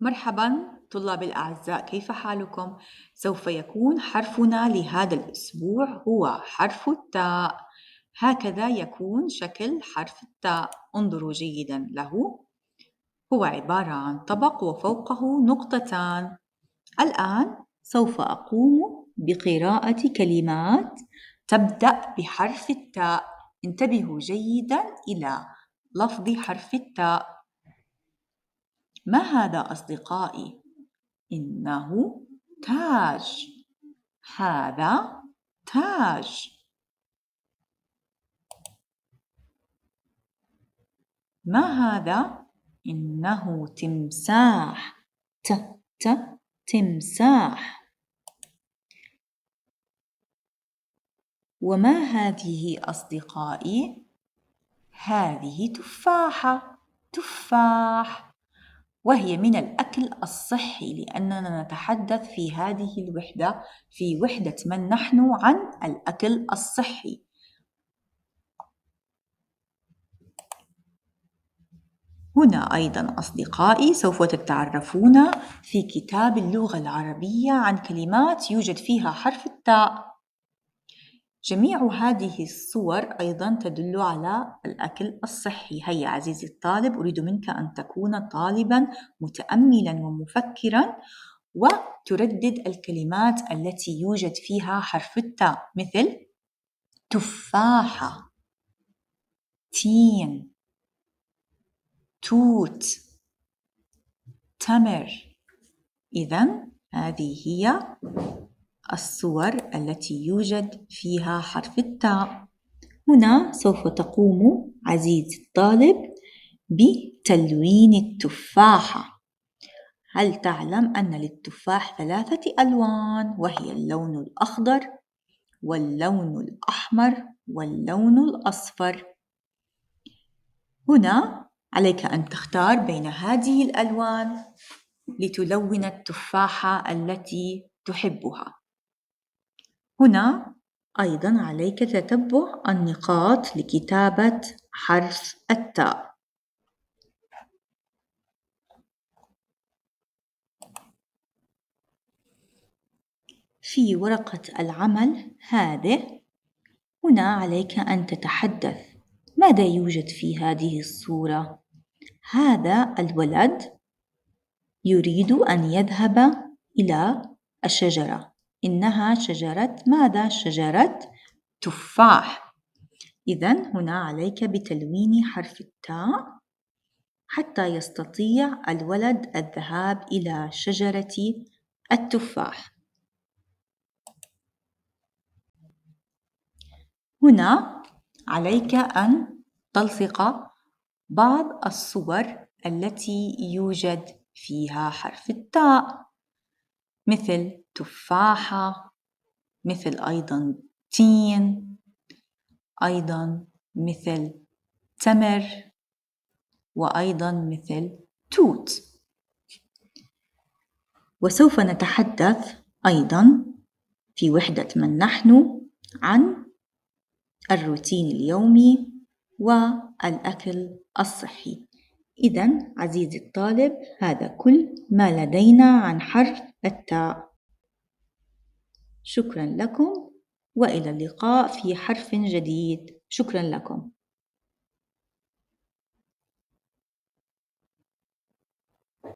مرحبا طلاب الأعزاء كيف حالكم؟ سوف يكون حرفنا لهذا الأسبوع هو حرف التاء هكذا يكون شكل حرف التاء انظروا جيدا له هو عبارة عن طبق وفوقه نقطتان الآن سوف أقوم بقراءة كلمات تبدأ بحرف التاء انتبهوا جيدا إلى لفظ حرف التاء ما هذا أصدقائي إنه تاج هذا تاج ما هذا إنه تمساح ت ت تمساح وما هذه أصدقائي هذه تفاحة تفاح وهي من الأكل الصحي لأننا نتحدث في هذه الوحدة في وحدة من نحن عن الأكل الصحي هنا أيضا أصدقائي سوف تتعرفون في كتاب اللغة العربية عن كلمات يوجد فيها حرف التاء جميع هذه الصور أيضا تدل على الأكل الصحي هيا عزيزي الطالب أريد منك أن تكون طالبا متأملا ومفكرا وتردد الكلمات التي يوجد فيها حرف التاء مثل تفاحة تين توت تمر إذا هذه هي الصور التي يوجد فيها حرف التاء هنا سوف تقوم عزيزي الطالب بتلوين التفاحة هل تعلم أن للتفاح ثلاثة ألوان وهي اللون الأخضر واللون الأحمر واللون الأصفر هنا عليك أن تختار بين هذه الألوان لتلون التفاحة التي تحبها هنا أيضا عليك تتبع النقاط لكتابة حرف التاء في ورقة العمل هذه هنا عليك أن تتحدث ماذا يوجد في هذه الصورة؟ هذا الولد يريد أن يذهب إلى الشجرة إنها شجرة ماذا؟ شجرة تفاح إذا هنا عليك بتلوين حرف التاء حتى يستطيع الولد الذهاب إلى شجرة التفاح هنا عليك أن تلصق بعض الصور التي يوجد فيها حرف التاء مثل تفاحة مثل أيضا تين أيضا مثل تمر وأيضا مثل توت وسوف نتحدث أيضا في وحدة من نحن عن الروتين اليومي والأكل الصحي إذا عزيزي الطالب هذا كل ما لدينا عن حرف التاء شكرا لكم وإلى اللقاء في حرف جديد شكرا لكم